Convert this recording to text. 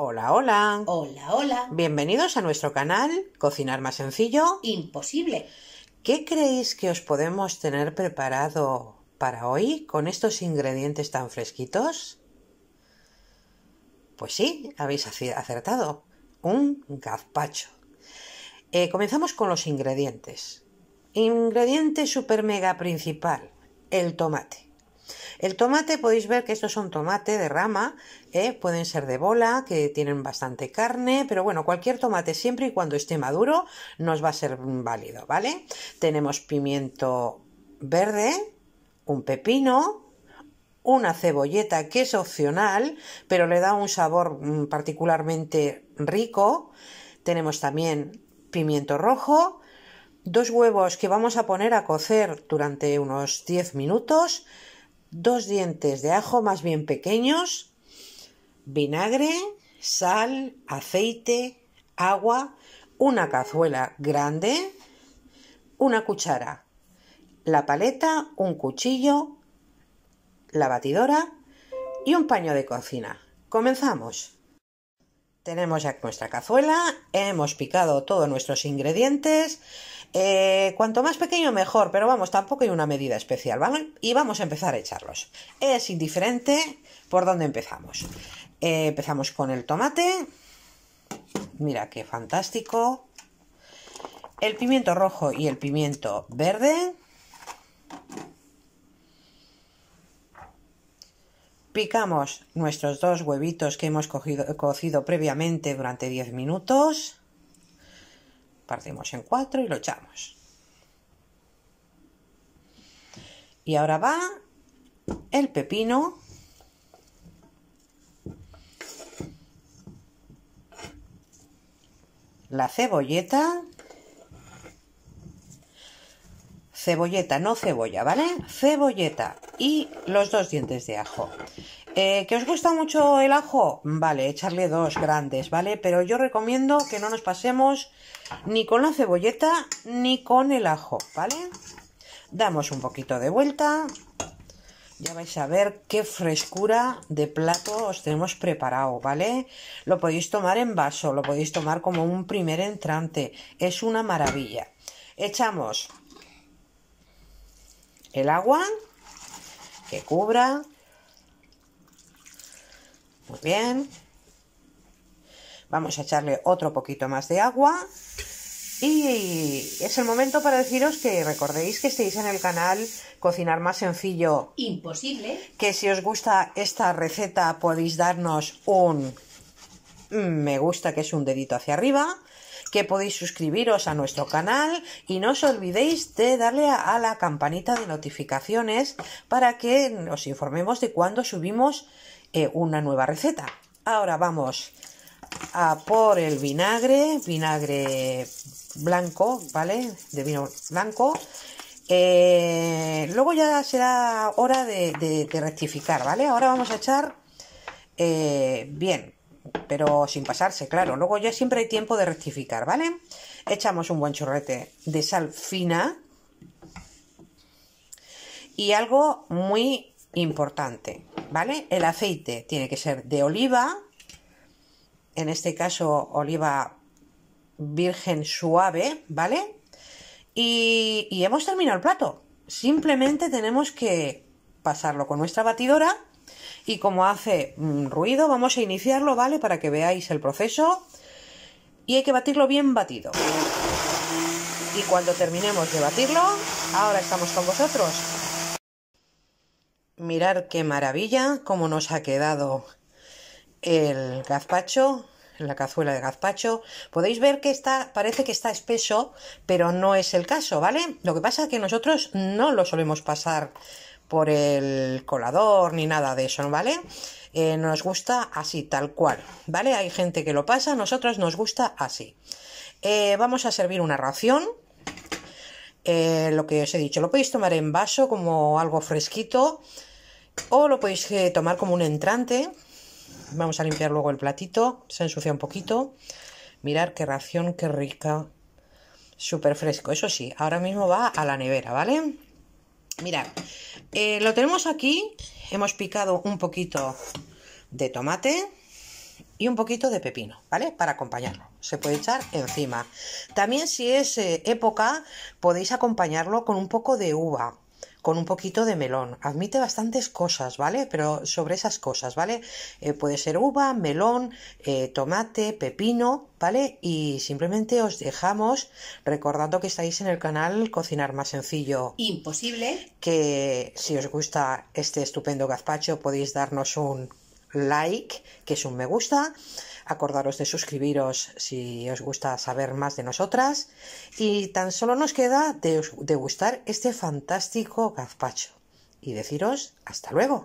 Hola, hola. Hola, hola. Bienvenidos a nuestro canal Cocinar más sencillo. Imposible. ¿Qué creéis que os podemos tener preparado para hoy con estos ingredientes tan fresquitos? Pues sí, habéis acertado. Un gazpacho. Eh, comenzamos con los ingredientes. Ingrediente super mega principal, el tomate. El tomate podéis ver que estos son tomate de rama, ¿eh? pueden ser de bola, que tienen bastante carne, pero bueno, cualquier tomate siempre y cuando esté maduro nos va a ser válido, ¿vale? Tenemos pimiento verde, un pepino, una cebolleta que es opcional, pero le da un sabor mm, particularmente rico. Tenemos también pimiento rojo, dos huevos que vamos a poner a cocer durante unos 10 minutos, dos dientes de ajo más bien pequeños, vinagre, sal, aceite, agua, una cazuela grande, una cuchara, la paleta, un cuchillo, la batidora y un paño de cocina. Comenzamos. Tenemos ya nuestra cazuela, hemos picado todos nuestros ingredientes. Eh, cuanto más pequeño mejor, pero vamos, tampoco hay una medida especial, Y vamos a empezar a echarlos. Es indiferente por dónde empezamos. Eh, empezamos con el tomate. Mira qué fantástico. El pimiento rojo y el pimiento verde. Picamos nuestros dos huevitos que hemos cocido previamente durante 10 minutos. Partimos en cuatro y lo echamos. Y ahora va el pepino. La cebolleta cebolleta, no cebolla, ¿vale? Cebolleta y los dos dientes de ajo. Eh, ¿Que os gusta mucho el ajo? Vale, echarle dos grandes, ¿vale? Pero yo recomiendo que no nos pasemos ni con la cebolleta ni con el ajo, ¿vale? Damos un poquito de vuelta. Ya vais a ver qué frescura de plato os tenemos preparado, ¿vale? Lo podéis tomar en vaso, lo podéis tomar como un primer entrante. Es una maravilla. Echamos el agua que cubra. Muy bien. Vamos a echarle otro poquito más de agua. Y es el momento para deciros que recordéis que estéis en el canal Cocinar más sencillo. Imposible. Que si os gusta esta receta podéis darnos un me gusta, que es un dedito hacia arriba que podéis suscribiros a nuestro canal y no os olvidéis de darle a la campanita de notificaciones para que nos informemos de cuando subimos eh, una nueva receta. Ahora vamos a por el vinagre, vinagre blanco, ¿vale? De vino blanco. Eh, luego ya será hora de, rectificar, ¿vale? Ahora vamos a echar eh, bien pero sin pasarse, claro. Luego ya siempre hay tiempo de rectificar, ¿vale? Echamos un buen chorrete de sal fina y algo muy importante, ¿vale? El aceite tiene que ser de oliva, en este caso oliva virgen suave, ¿vale? Y, y hemos terminado el plato. Simplemente tenemos que pasarlo con nuestra batidora y como hace ruido, vamos a iniciarlo, ¿vale? Para que veáis el proceso. Y hay que batirlo bien batido. Y cuando terminemos de batirlo, ahora estamos con vosotros. Mirad qué maravilla, cómo nos ha quedado el gazpacho la cazuela de gazpacho. Podéis ver que está, parece que está espeso, pero no es el caso, ¿vale? Lo que pasa es que nosotros no lo solemos pasar por el colador ni nada de eso, ¿vale? Eh, nos gusta así, tal cual, ¿vale? Hay gente que lo pasa, nosotros nos gusta así. Eh, vamos a servir una ración. Eh, lo que os he dicho, lo podéis tomar en vaso como algo fresquito o lo podéis tomar como un entrante. Vamos a limpiar luego el platito, se ensucia un poquito. Mirar qué ración, qué rica. Súper fresco, eso sí, ahora mismo va a la nevera, ¿vale? Mirad, eh, lo tenemos aquí. Hemos picado un poquito de tomate y un poquito de pepino, ¿vale? Para acompañarlo. Se puede echar encima. También si es eh, época, podéis acompañarlo con un poco de uva con un poquito de melón. Admite bastantes cosas, ¿vale? Pero sobre esas cosas, ¿vale? Eh, puede ser uva, melón, eh, tomate, pepino, ¿vale? Y simplemente os dejamos recordando que estáis en el canal Cocinar Más Sencillo. Imposible. Que si os gusta este estupendo gazpacho podéis darnos un like, que es un me gusta Acordaros de suscribiros si os gusta saber más de nosotras. Y tan solo nos queda de, gustar este fantástico gazpacho. Y deciros hasta luego.